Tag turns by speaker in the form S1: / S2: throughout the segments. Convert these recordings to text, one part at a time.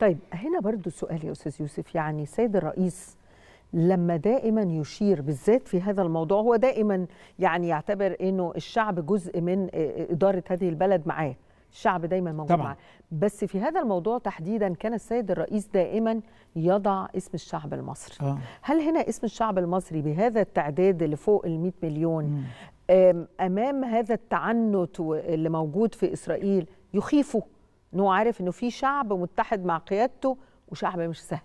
S1: طيب هنا برضو سؤال يا أستاذ يوسف يعني السيد الرئيس لما دائما يشير بالذات في هذا الموضوع هو دائما يعني يعتبر انه الشعب جزء من آه، آه، اداره هذه البلد معاه الشعب دايما موجود طبعا. معاه بس في هذا الموضوع تحديدا كان السيد الرئيس دائما يضع اسم الشعب المصري آه. هل هنا اسم الشعب المصري بهذا التعداد اللي فوق ال مليون م. امام هذا التعنت اللي موجود في اسرائيل يخيفه انه عارف انه في شعب متحد مع قيادته وشعب مش سهل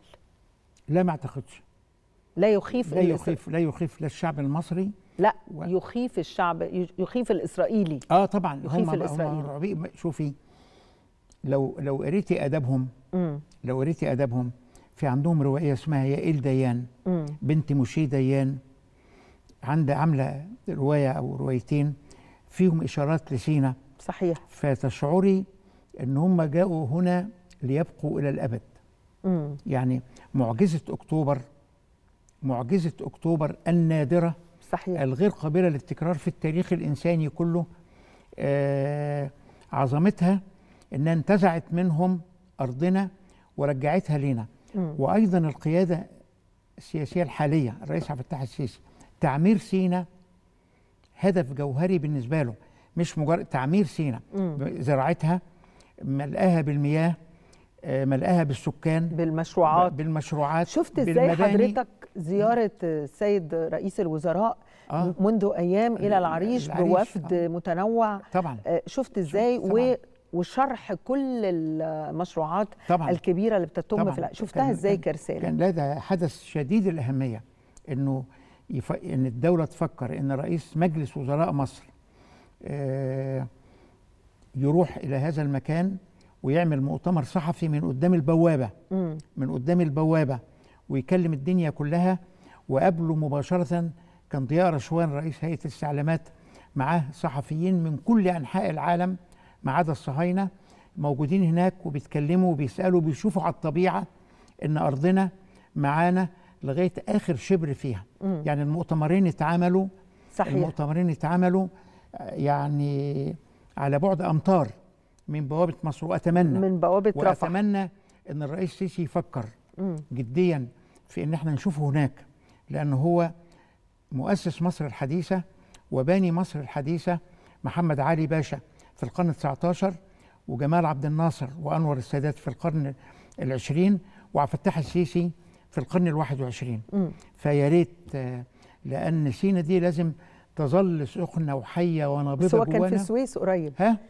S2: لا ما اعتقدش
S1: لا يخيف لا يخيف
S2: لا يخيف لا الشعب المصري
S1: لا و... يخيف الشعب يخيف الاسرائيلي اه طبعا يخيف الاسرائيلي
S2: هم شوفي لو لو قريتي ادبهم مم. لو قريتي ادبهم في عندهم روايه اسمها يائل ديان مم. بنت مشي ديان عند عامله روايه او روايتين فيهم اشارات لسينا صحيح فتشعري ان هم جاؤوا هنا ليبقوا الى الابد مم. يعني معجزه اكتوبر معجزه اكتوبر النادره صحيح. الغير قابله للتكرار في التاريخ الانساني كله آه عظمتها انها انتزعت منهم ارضنا ورجعتها لنا مم. وايضا القياده السياسيه الحاليه الرئيس عبد الفتاح السيسي تعمير سينا هدف جوهري بالنسبه له مش مجرد تعمير سينا زراعتها ملقاها بالمياه آه، ملقاها بالسكان بالمشروعات بالمشروعات شفت ازاي حضرتك
S1: زياره السيد رئيس الوزراء آه منذ ايام الى العريش, العريش بوفد آه متنوع طبعا آه، شفت ازاي و وشرح كل المشروعات طبعًا الكبيره اللي بتتم طبعًا في شفتها ازاي كرساله كان
S2: لدى حدث شديد الاهميه انه يف... ان الدوله تفكر ان رئيس مجلس وزراء مصر آه يروح الى هذا المكان ويعمل مؤتمر صحفي من قدام البوابه م. من قدام البوابه ويكلم الدنيا كلها وقبله مباشره كان ضياء رشوان رئيس هيئه الاستعلامات معاه صحفيين من كل انحاء العالم ما عدا الصهاينه موجودين هناك وبيتكلموا وبيسالوا وبيشوفوا على الطبيعه ان ارضنا معانا لغايه اخر شبر فيها م. يعني المؤتمرين اتعملوا صحيح المؤتمرين اتعملوا آه، يعني على بعد أمتار من بوابة مصر وأتمنى من بوابة رفح وأتمنى أن الرئيس السيسي يفكر جديا في أن احنا نشوفه هناك لأن هو مؤسس مصر الحديثة وباني مصر الحديثة محمد علي باشا في القرن ال 19 وجمال عبد الناصر وأنور السادات في القرن العشرين وعبد الفتاح السيسي في القرن الواحد وعشرين فيا ريت آه، لأن سينا دي لازم تظل سخنه وحيه ونابضه بس هو كان في السويس
S1: قريب ها